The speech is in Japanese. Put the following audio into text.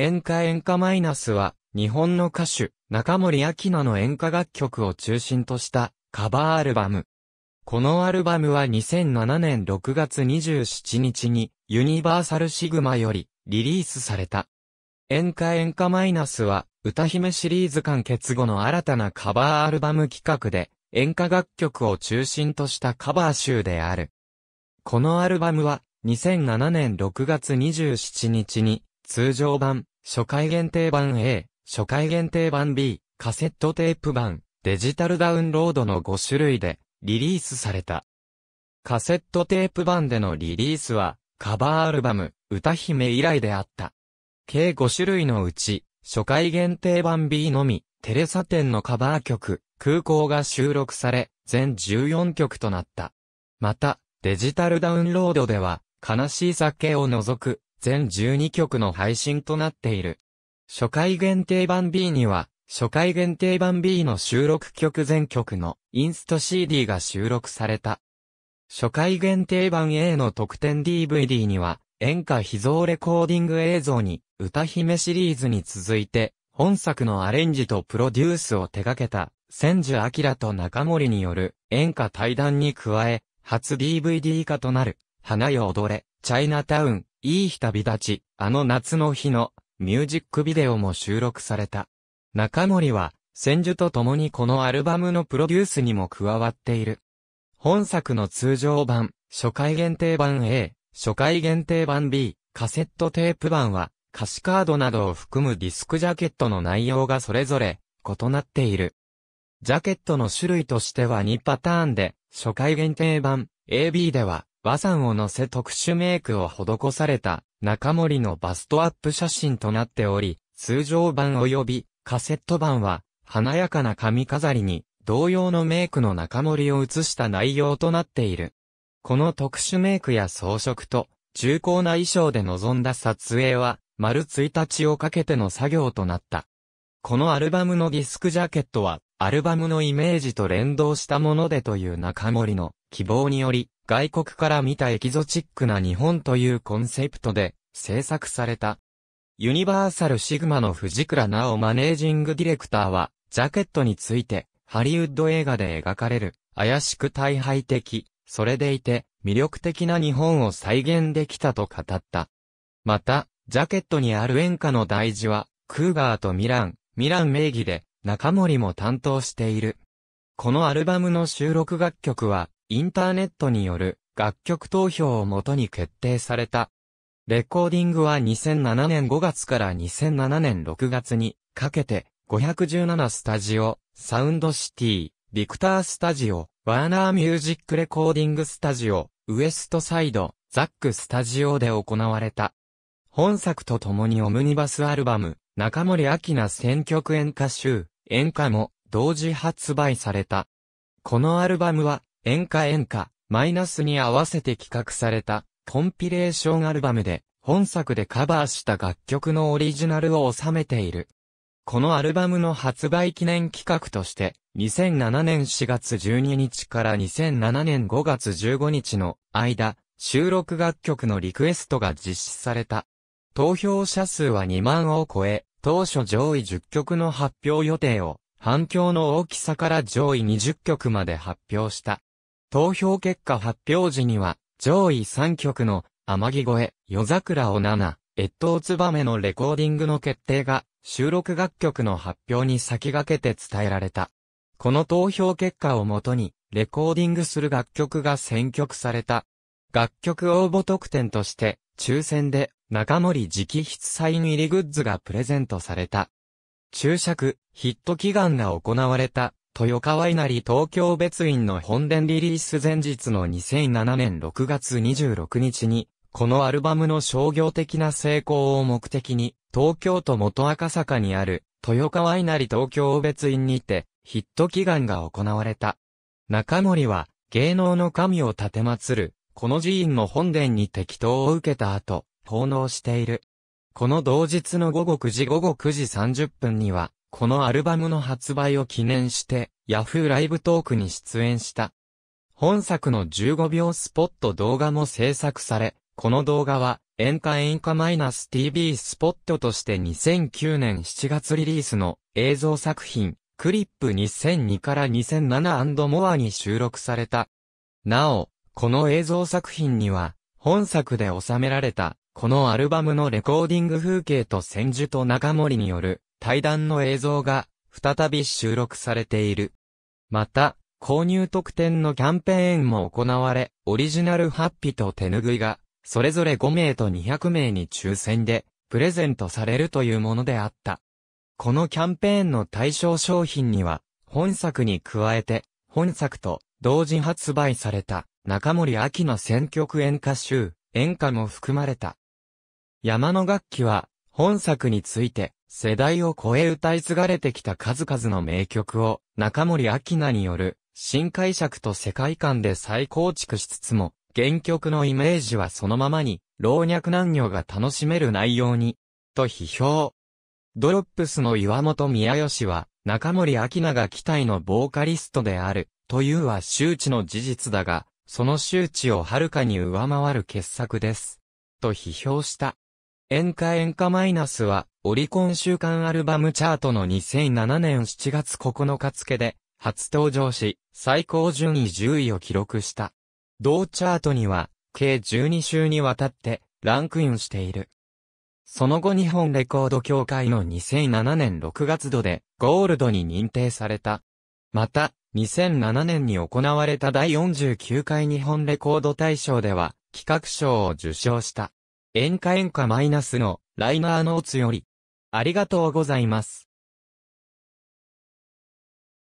演歌演歌マイナスは、日本の歌手、中森明菜の演歌楽曲を中心としたカバーアルバム。このアルバムは2007年6月27日にユニバーサルシグマよりリリースされた。演歌演歌マイナスは歌姫シリーズ完結後の新たなカバーアルバム企画で演歌楽曲を中心としたカバー集である。このアルバムは2007年6月27日に通常版、初回限定版 A、初回限定版 B、カセットテープ版、デジタルダウンロードの5種類でリリースされた。カセットテープ版でのリリースは、カバーアルバム、歌姫以来であった。計5種類のうち、初回限定版 B のみ、テレサ店のカバー曲、空港が収録され、全14曲となった。また、デジタルダウンロードでは、悲しい酒を除く、全12曲の配信となっている。初回限定版 B には、初回限定版 B の収録曲全曲のインスト CD が収録された。初回限定版 A の特典 DVD には、演歌秘蔵レコーディング映像に、歌姫シリーズに続いて、本作のアレンジとプロデュースを手掛けた、千住明と中森による演歌対談に加え、初 DVD 化となる、花よ踊れ、チャイナタウン、いい日旅立ち、あの夏の日のミュージックビデオも収録された。中森は、千住と共にこのアルバムのプロデュースにも加わっている。本作の通常版、初回限定版 A、初回限定版 B、カセットテープ版は、歌詞カードなどを含むディスクジャケットの内容がそれぞれ異なっている。ジャケットの種類としては2パターンで、初回限定版 AB では、和山を乗せ特殊メイクを施された中森のバストアップ写真となっており、通常版及びカセット版は華やかな髪飾りに同様のメイクの中森を写した内容となっている。この特殊メイクや装飾と重厚な衣装で臨んだ撮影は丸1日をかけての作業となった。このアルバムのディスクジャケットはアルバムのイメージと連動したものでという中森の希望により、外国から見たエキゾチックな日本というコンセプトで制作された。ユニバーサルシグマの藤倉直マネージングディレクターは、ジャケットについて、ハリウッド映画で描かれる、怪しく大敗的、それでいて、魅力的な日本を再現できたと語った。また、ジャケットにある演歌の大事は、クーガーとミラン、ミラン名義で、中森も担当している。このアルバムの収録楽曲は、インターネットによる楽曲投票をもとに決定された。レコーディングは2007年5月から2007年6月にかけて517スタジオ、サウンドシティ、ビクタースタジオ、ワーナーミュージックレコーディングスタジオ、ウエストサイド、ザックスタジオで行われた。本作と共にオムニバスアルバム、中森明菜選曲演歌集、演歌も同時発売された。このアルバムは、演歌演歌、マイナスに合わせて企画された、コンピレーションアルバムで、本作でカバーした楽曲のオリジナルを収めている。このアルバムの発売記念企画として、2007年4月12日から2007年5月15日の間、収録楽曲のリクエストが実施された。投票者数は2万を超え、当初上位10曲の発表予定を、反響の大きさから上位20曲まで発表した。投票結果発表時には、上位3曲の、天城越え、夜桜を7、越冬めのレコーディングの決定が、収録楽曲の発表に先駆けて伝えられた。この投票結果をもとに、レコーディングする楽曲が選曲された。楽曲応募特典として、抽選で中森直筆サイン入りグッズがプレゼントされた。注釈、ヒット祈願が行われた、豊川稲荷東京別院の本殿リリース前日の2007年6月26日に、このアルバムの商業的な成功を目的に、東京都元赤坂にある、豊川稲荷東京別院にて、ヒット祈願が行われた。中森は、芸能の神を奉て祀る、この寺院の本殿に適当を受けた後、奉納している。この同日の午後9時午後9時30分には、このアルバムの発売を記念して、ヤフーライブトークに出演した。本作の15秒スポット動画も制作され、この動画は、演歌演歌マイナス TV スポットとして2009年7月リリースの映像作品、クリップ2002から2007モアに収録された。なお、この映像作品には、本作で収められたこのアルバムのレコーディング風景と千住と中森による対談の映像が再び収録されている。また、購入特典のキャンペーンも行われ、オリジナルハッピと手ぬぐいが、それぞれ5名と200名に抽選で、プレゼントされるというものであった。このキャンペーンの対象商品には、本作に加えて、本作と同時発売された中森明菜選曲演歌集、演歌も含まれた。山の楽器は、本作について、世代を超え歌い継がれてきた数々の名曲を、中森明菜による、新解釈と世界観で再構築しつつも、原曲のイメージはそのままに、老若男女が楽しめる内容に、と批評。ドロップスの岩本宮義は、中森明菜が期待のボーカリストである、というは周知の事実だが、その周知をはるかに上回る傑作です。と批評した。演歌演歌マイナスは、オリコン週間アルバムチャートの2007年7月9日付で、初登場し、最高順位10位を記録した。同チャートには、計12週にわたって、ランクインしている。その後日本レコード協会の2007年6月度で、ゴールドに認定された。また、2007年に行われた第49回日本レコード大賞では、企画賞を受賞した。演歌演歌マイナスのライナーノーツより、ありがとうございます。